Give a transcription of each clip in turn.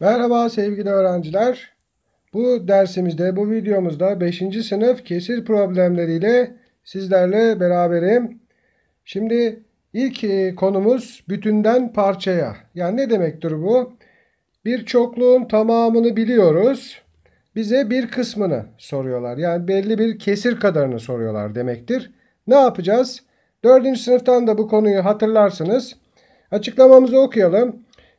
Merhaba sevgili öğrenciler. Bu dersimizde, bu videomuzda 5. sınıf kesir problemleriyle sizlerle beraberim. Şimdi ilk e, konumuz bütünden parçaya. Yani ne demektir bu? Bir çokluğun tamamını biliyoruz. Bize bir kısmını soruyorlar. Yani belli bir kesir kadarını soruyorlar demektir. Ne yapacağız? 4. sınıftan da bu konuyu hatırlarsınız. Açıklamamızı okuyalım.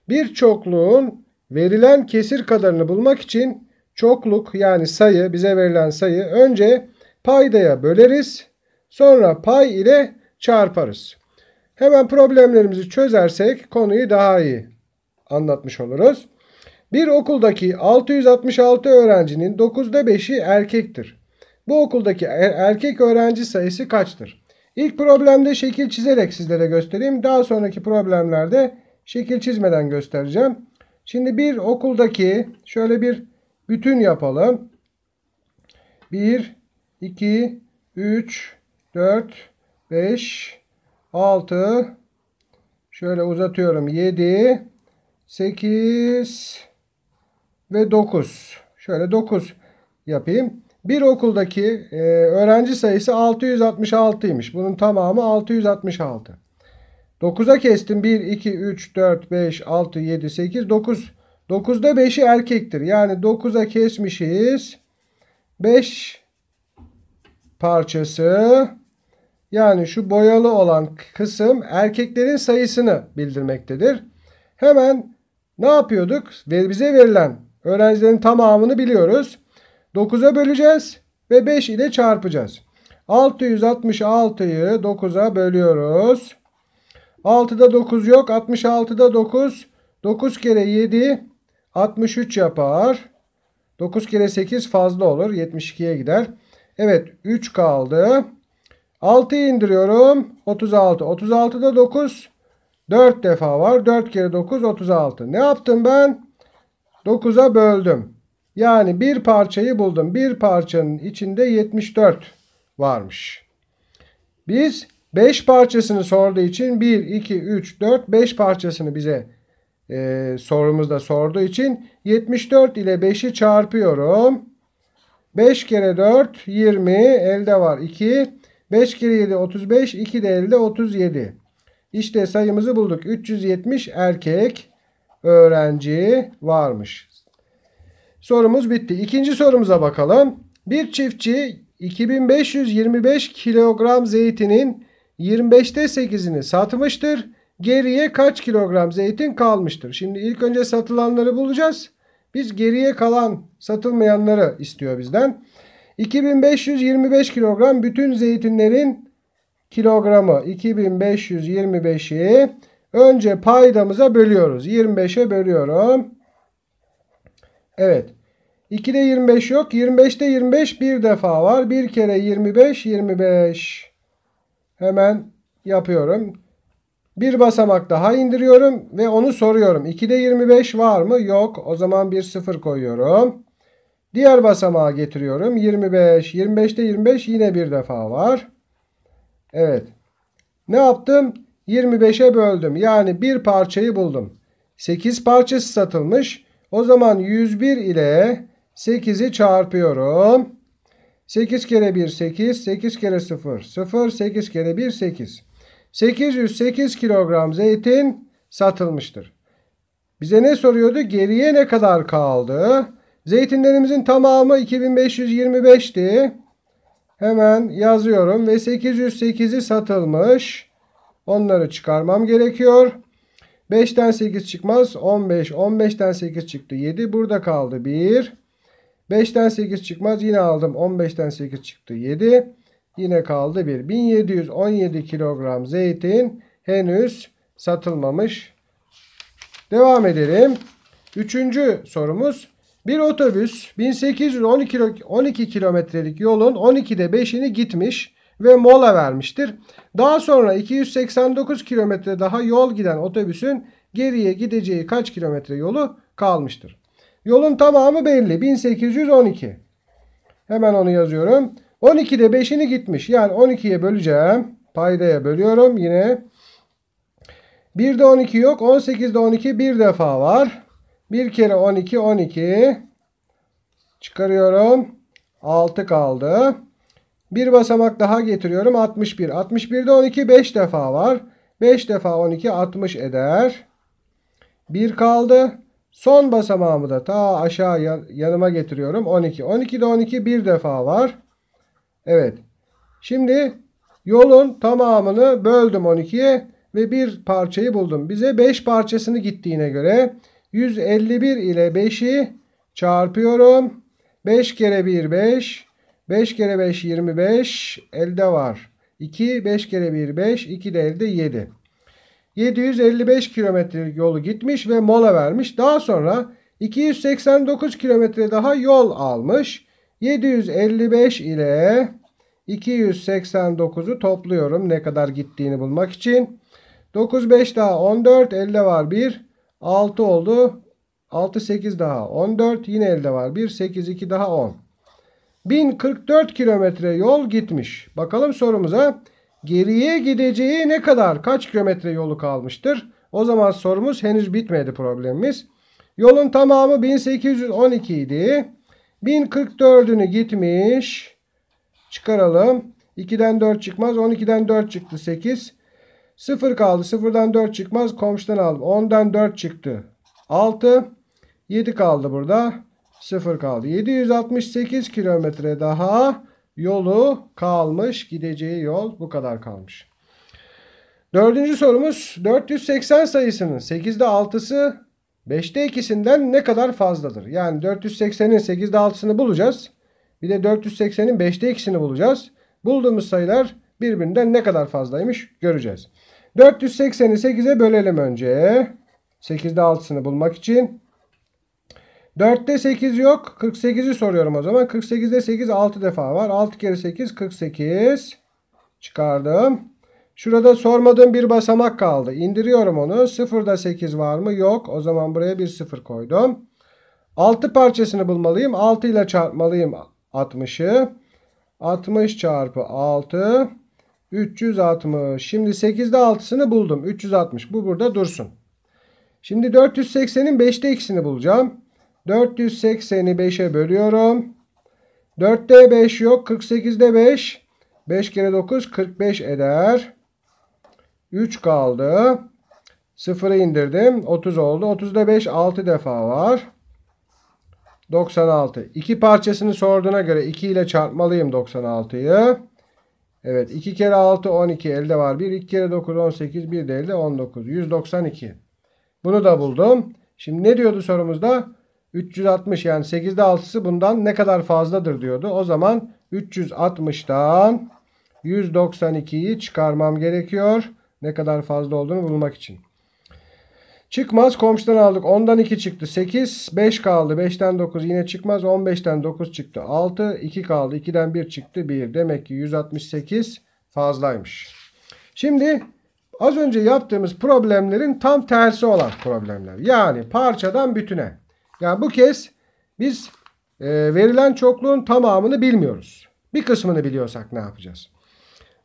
Bir çokluğun Verilen kesir kadarını bulmak için çokluk yani sayı bize verilen sayı önce paydaya böleriz. Sonra pay ile çarparız. Hemen problemlerimizi çözersek konuyu daha iyi anlatmış oluruz. Bir okuldaki 666 öğrencinin 9'da 5'i erkektir. Bu okuldaki er-, erkek öğrenci sayısı kaçtır? İlk problemde şekil çizerek sizlere göstereyim. Daha sonraki problemlerde şekil çizmeden göstereceğim. Şimdi bir okuldaki şöyle bir bütün yapalım. 1, 2, 3, 4, 5, 6, şöyle uzatıyorum 7, 8 ve 9. Şöyle 9 yapayım. Bir okuldaki e, öğrenci sayısı 666'ymış. Bunun tamamı 666. 9'a kestim. 1, 2, 3, 4, 5, 6, 7, 8, 9. 9'da 5'i erkektir. Yani 9'a kesmişiz. 5 parçası yani şu boyalı olan kısım erkeklerin sayısını bildirmektedir. Hemen ne yapıyorduk? Ve bize verilen öğrencilerin tamamını biliyoruz. 9'a böleceğiz ve 5 ile çarpacağız. 666'yı 9'a bölüyoruz. 6'da 9 yok. 66'da 9. 9 kere 7 63 yapar. 9 kere 8 fazla olur. 72'ye gider. Evet 3 kaldı. 6'yı indiriyorum. 36. 36'da 9. 4 defa var. 4 kere 9 36. Ne yaptım ben? 9'a böldüm. Yani bir parçayı buldum. Bir parçanın içinde 74 varmış. Biz 5 parçasını sorduğu için 1, 2, 3, 4, 5 parçasını bize e, sorumuzda sorduğu için 74 ile 5'i çarpıyorum. 5 kere 4 20 elde var 2. 5 kere 7 35 2 de elde 37. İşte sayımızı bulduk. 370 erkek öğrenci varmış. Sorumuz bitti. İkinci sorumuza bakalım. Bir çiftçi 2525 kilogram zeytinin 25'te 8'ini satmıştır. Geriye kaç kilogram zeytin kalmıştır? Şimdi ilk önce satılanları bulacağız. Biz geriye kalan satılmayanları istiyor bizden. 2525 kilogram bütün zeytinlerin kilogramı 2525'i önce paydamıza bölüyoruz. 25'e bölüyorum. Evet. 2'de 25 yok. 25'te 25 bir defa var. Bir kere 25 25. Hemen yapıyorum. Bir basamak daha indiriyorum ve onu soruyorum. 2'de 25 var mı? Yok. O zaman bir sıfır koyuyorum. Diğer basamağa getiriyorum. 25. 25'te 25 yine bir defa var. Evet. Ne yaptım? 25'e böldüm. Yani bir parçayı buldum. 8 parçası satılmış. O zaman 101 ile 8'i çarpıyorum. 8 kere 1 8, 8 kere 0 0, 8 kere 1 8. 808 kilogram zeytin satılmıştır. Bize ne soruyordu? Geriye ne kadar kaldı? Zeytinlerimizin tamamı 2525'ti. Hemen yazıyorum ve 808'i satılmış. Onları çıkarmam gerekiyor. 5'ten 8 çıkmaz. 15. 15'ten 8 çıktı. 7 burada kaldı. 1. 5'ten 8 çıkmaz. Yine aldım. 15'ten 8 çıktı. 7. Yine kaldı 1. 1717 kilogram zeytin henüz satılmamış. Devam edelim. Üçüncü sorumuz. Bir otobüs 1812 kilometrelik yolun 12'de 5'ini gitmiş ve mola vermiştir. Daha sonra 289 kilometre daha yol giden otobüsün geriye gideceği kaç kilometre yolu kalmıştır? Yolun tamamı belli. 1812. Hemen onu yazıyorum. 12'de 5'ini gitmiş. Yani 12'ye böleceğim. Paydaya bölüyorum yine. 1'de 12 yok. 18'de 12 bir defa var. Bir kere 12 12. Çıkarıyorum. 6 kaldı. Bir basamak daha getiriyorum. 61. 61'de 12 5 defa var. 5 defa 12 60 eder. 1 kaldı. Son basamağımı da ta aşağı yanıma getiriyorum. 12. 12'de 12 bir defa var. Evet. Şimdi yolun tamamını böldüm 12'ye ve bir parçayı buldum. Bize 5 parçasını gittiğine göre 151 ile 5'i çarpıyorum. 5 kere 1 5. 5 kere 5 25. Elde var. 2 5 kere 1 5. 2 de elde 7. 755 kilometre yolu gitmiş ve mola vermiş. Daha sonra 289 kilometre daha yol almış. 755 ile 289'u topluyorum ne kadar gittiğini bulmak için. 95 daha 14 elde var 1 6 oldu. 6 8 daha 14 yine elde var 1 8 2 daha 10. 1044 kilometre yol gitmiş. Bakalım sorumuza. Geriye gideceği ne kadar? Kaç kilometre yolu kalmıştır? O zaman sorumuz henüz bitmedi problemimiz. Yolun tamamı 1812 idi. 1044'ünü gitmiş. Çıkaralım. 2'den 4 çıkmaz. 12'den 4 çıktı 8. 0 kaldı. 0'dan 4 çıkmaz. Komşudan aldım. 10'dan 4 çıktı. 6. 7 kaldı burada. 0 kaldı. 768 kilometre daha yolu kalmış. Gideceği yol bu kadar kalmış. Dördüncü sorumuz 480 sayısının 8'de 6'sı 5'te 2'sinden ne kadar fazladır? Yani 480'in 8'de 6'sını bulacağız. Bir de 480'in 5'te 2'sini bulacağız. Bulduğumuz sayılar birbirinden ne kadar fazlaymış göreceğiz. 480'i 8'e bölelim önce. 8'de 6'sını bulmak için. 4'te 8 yok. 48'i soruyorum o zaman. 48'de 8 6 defa var. 6 kere 8 48 çıkardım. Şurada sormadığım bir basamak kaldı. İndiriyorum onu. Sıfırda 8 var mı? Yok. O zaman buraya bir sıfır koydum. 6 parçasını bulmalıyım. 6 ile çarpmalıyım 60'ı. 60 çarpı 6 360. Şimdi 8'de 6'sını buldum. 360. Bu burada dursun. Şimdi 480'in 5'te 2'sini bulacağım. 480'i 5'e bölüyorum. 4'te 5 yok. 48'de 5. 5 kere 9 45 eder. 3 kaldı. 0'ı indirdim. 30 oldu. 30'da 5 6 defa var. 96. 2 parçasını sorduğuna göre 2 ile çarpmalıyım 96'yı. Evet 2 kere 6 12 elde var. 1 2 kere 9 18 1 de elde 19. 192. Bunu da buldum. Şimdi ne diyordu sorumuzda? 360 yani 8'de 6'sı bundan ne kadar fazladır diyordu. O zaman 360'dan 192'yi çıkarmam gerekiyor. Ne kadar fazla olduğunu bulmak için. Çıkmaz komşudan aldık. 10'dan 2 çıktı. 8. 5 kaldı. 5'ten 9 yine çıkmaz. 15'ten 9 çıktı. 6. 2 kaldı. 2'den 1 çıktı. 1. Demek ki 168 fazlaymış. Şimdi az önce yaptığımız problemlerin tam tersi olan problemler. Yani parçadan bütüne. Yani bu kez biz e, verilen çokluğun tamamını bilmiyoruz. Bir kısmını biliyorsak ne yapacağız?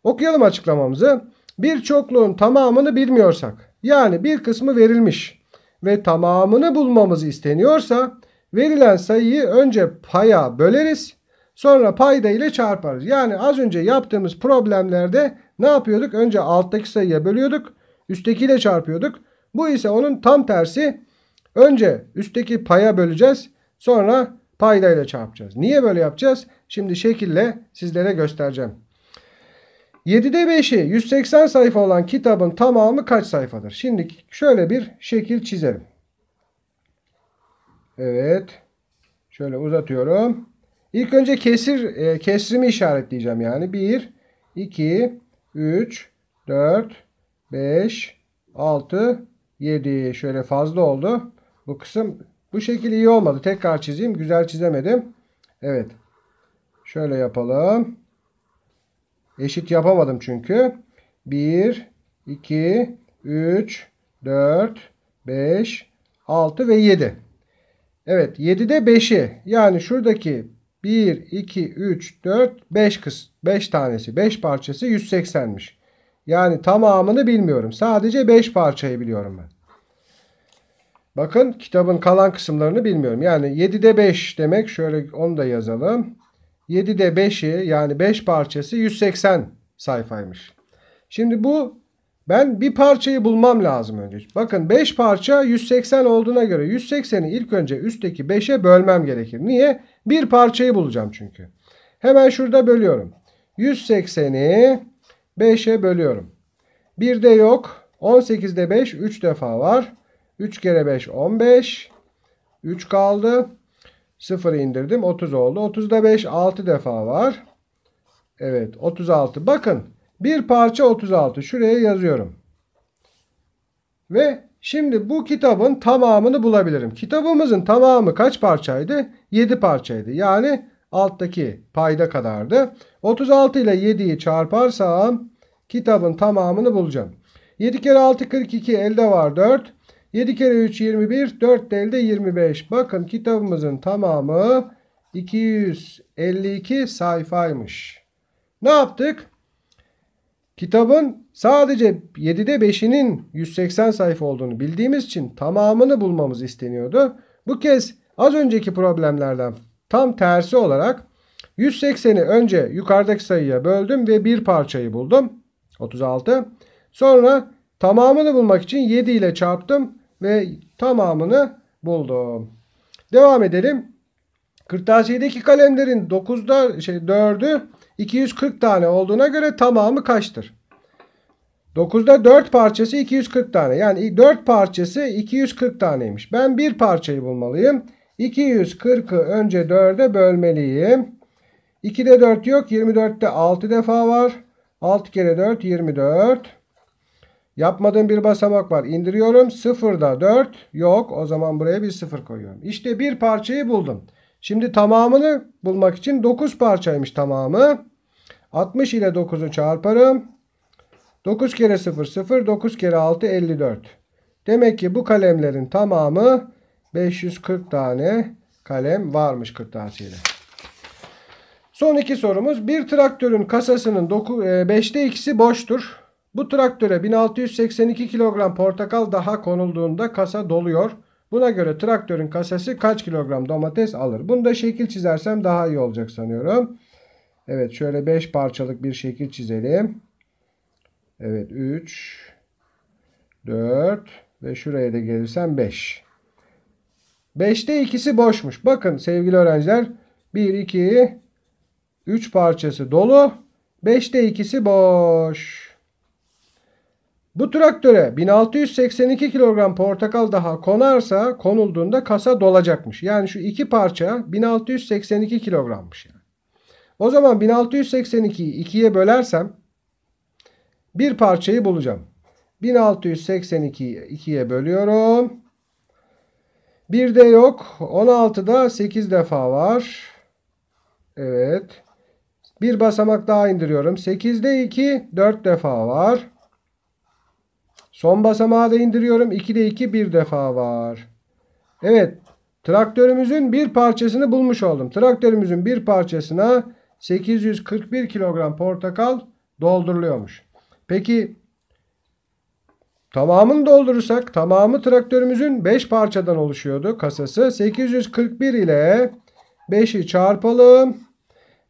Okuyalım açıklamamızı. Bir çokluğun tamamını bilmiyorsak yani bir kısmı verilmiş ve tamamını bulmamız isteniyorsa verilen sayıyı önce paya böleriz sonra payda ile çarparız. Yani az önce yaptığımız problemlerde ne yapıyorduk? Önce alttaki sayıya bölüyorduk üsttekiyle çarpıyorduk. Bu ise onun tam tersi Önce üstteki paya böleceğiz. Sonra paydayla çarpacağız. Niye böyle yapacağız? Şimdi şekille sizlere göstereceğim. 7'de 5'i 180 sayfa olan kitabın tamamı kaç sayfadır? Şimdi şöyle bir şekil çizelim. Evet. Şöyle uzatıyorum. İlk önce kesir e, kesrimi işaretleyeceğim yani. 1, 2, 3, 4, 5, 6, 7. Şöyle fazla oldu. Bu kısım bu şekilde iyi olmadı. Tekrar çizeyim. Güzel çizemedim. Evet. Şöyle yapalım. Eşit yapamadım çünkü. 1, 2, 3, 4, 5, 6 ve 7. Evet 7'de 5'i yani şuradaki 1, 2, 3, 4, 5 kız 5 tanesi 5 parçası 180'miş. Yani tamamını bilmiyorum. Sadece 5 parçayı biliyorum ben. Bakın kitabın kalan kısımlarını bilmiyorum. Yani 7'de 5 demek şöyle onu da yazalım. 7'de 5'i yani 5 parçası 180 sayfaymış. Şimdi bu ben bir parçayı bulmam lazım önce. Bakın 5 parça 180 olduğuna göre 180'i ilk önce üstteki 5'e bölmem gerekir. Niye? Bir parçayı bulacağım çünkü. Hemen şurada bölüyorum. 180'i 5'e bölüyorum. 1'de yok. 18'de 5 3 defa var. 3 kere 5 15. 3 kaldı. 0 indirdim. 30 oldu. 30'da 5 6 defa var. Evet 36. Bakın bir parça 36. Şuraya yazıyorum. Ve şimdi bu kitabın tamamını bulabilirim. Kitabımızın tamamı kaç parçaydı? 7 parçaydı. Yani alttaki payda kadardı. 36 ile 7'yi çarparsam kitabın tamamını bulacağım. 7 kere 6 42 elde var 4. 7 kere 3 21. 4 elde 25. Bakın kitabımızın tamamı 252 sayfaymış. Ne yaptık? Kitabın sadece 7'de 5'inin 180 sayfa olduğunu bildiğimiz için tamamını bulmamız isteniyordu. Bu kez az önceki problemlerden tam tersi olarak 180'i önce yukarıdaki sayıya böldüm ve bir parçayı buldum. 36. Sonra tamamını bulmak için 7 ile çarptım ve tamamını buldum. Devam edelim. Kırtasiyedeki kalemlerin 9'da şey 4'ü 240 tane olduğuna göre tamamı kaçtır? 9'da 4 parçası 240 tane. Yani 4 parçası 240 taneymiş. Ben bir parçayı bulmalıyım. 240'ı önce 4'e bölmeliyim. 2'de 4 yok. 24'te 6 defa var. 6 kere 4 24. Yapmadığım bir basamak var. İndiriyorum. Sıfırda 4 yok. O zaman buraya bir sıfır koyuyorum. İşte bir parçayı buldum. Şimdi tamamını bulmak için 9 parçaymış tamamı. 60 ile 9'u çarparım. 9 kere 0 0 9 kere 6 54. Demek ki bu kalemlerin tamamı 540 tane kalem varmış kırtasiyede. Son iki sorumuz. Bir traktörün kasasının 5'te e, ikisi boştur. Bu traktöre 1682 kilogram portakal daha konulduğunda kasa doluyor. Buna göre traktörün kasası kaç kilogram domates alır? Bunu da şekil çizersem daha iyi olacak sanıyorum. Evet şöyle 5 parçalık bir şekil çizelim. Evet 3 4 ve şuraya da gelirsem 5. 5'te ikisi boşmuş. Bakın sevgili öğrenciler 1 2 3 parçası dolu. 5'te ikisi boş. Bu traktöre 1682 kilogram portakal daha konarsa konulduğunda kasa dolacakmış. Yani şu iki parça 1682 kilogrammış yani. O zaman 1682'yi ikiye bölersem bir parçayı bulacağım. 1682'yi ikiye bölüyorum. Bir de yok. 16'da 8 defa var. Evet. Bir basamak daha indiriyorum. 8'de 2 4 defa var. Son basamağı da indiriyorum. de 2 bir defa var. Evet. Traktörümüzün bir parçasını bulmuş oldum. Traktörümüzün bir parçasına 841 kilogram portakal dolduruluyormuş. Peki tamamını doldurursak tamamı traktörümüzün 5 parçadan oluşuyordu kasası. 841 ile 5'i çarpalım.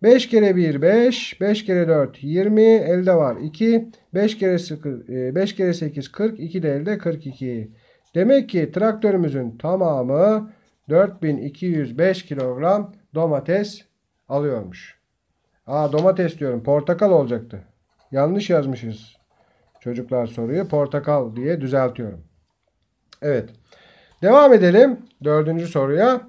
5 kere 1 5, 5 kere 4 20, elde var 2, 5 kere 0, 5 e, kere 8 40, 2 de elde 42. Demek ki traktörümüzün tamamı 4205 kilogram domates alıyormuş. Aa domates diyorum portakal olacaktı. Yanlış yazmışız. Çocuklar soruyu portakal diye düzeltiyorum. Evet. Devam edelim dördüncü soruya.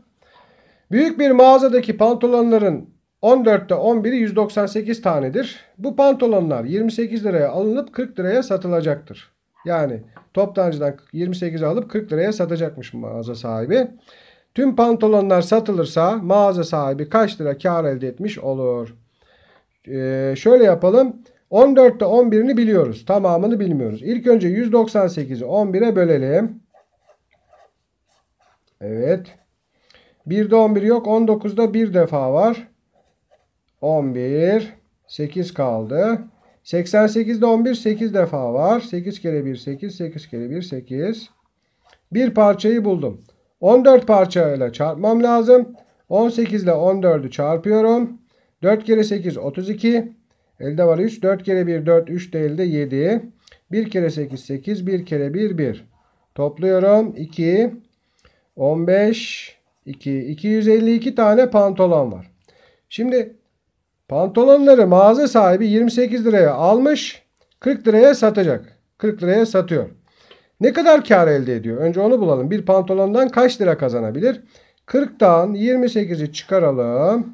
Büyük bir mağazadaki pantolonların 14'te 11'i 198 tanedir. Bu pantolonlar 28 liraya alınıp 40 liraya satılacaktır. Yani toptancıdan 28 alıp 40 liraya satacakmış mağaza sahibi. Tüm pantolonlar satılırsa mağaza sahibi kaç lira kar elde etmiş olur? Ee, şöyle yapalım. 14'te 11'ini biliyoruz. Tamamını bilmiyoruz. İlk önce 198'i 11'e bölelim. Evet. 1'de 11 yok. 19'da bir defa var. 11. 8 kaldı. 88'de 11 8 defa var. 8 kere 1 8. 8 kere 1 8. Bir parçayı buldum. 14 parçayla çarpmam lazım. 18 ile 14'ü çarpıyorum. 4 kere 8 32. Elde var 3. 4 kere 1 4 3 değil de 7. 1 kere 8 8. 1 kere 1 1. Topluyorum. 2. 15. 2. 252 tane pantolon var. Şimdi Pantolonları mağaza sahibi 28 liraya almış, 40 liraya satacak. 40 liraya satıyor. Ne kadar kar elde ediyor? Önce onu bulalım. Bir pantolondan kaç lira kazanabilir? 40'tan 28'i çıkaralım.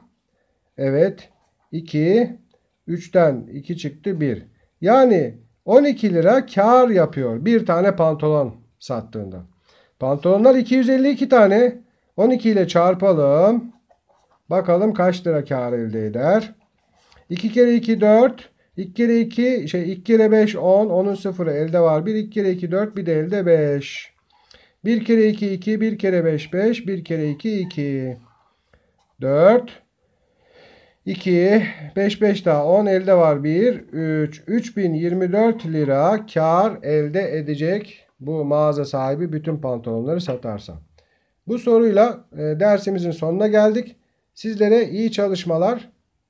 Evet. 2 3'ten 2 çıktı 1. Yani 12 lira kar yapıyor. Bir tane pantolon sattığında. Pantolonlar 252 tane. 12 ile çarpalım. Bakalım kaç lira kar elde eder? 2 kere 2 4. 2 kere 2 şey 2 kere 5 10. onun sıfırı elde var. 1 2 kere 2 4 bir de elde 5. 1 kere 2 2 1 kere 5 5 1 kere 2 2 4 2 5 5 daha 10 elde var 1 3 3024 lira kar elde edecek bu mağaza sahibi bütün pantolonları satarsa. Bu soruyla e, dersimizin sonuna geldik. Sizlere iyi çalışmalar.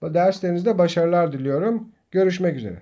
Derslerinizde başarılar diliyorum. Görüşmek üzere.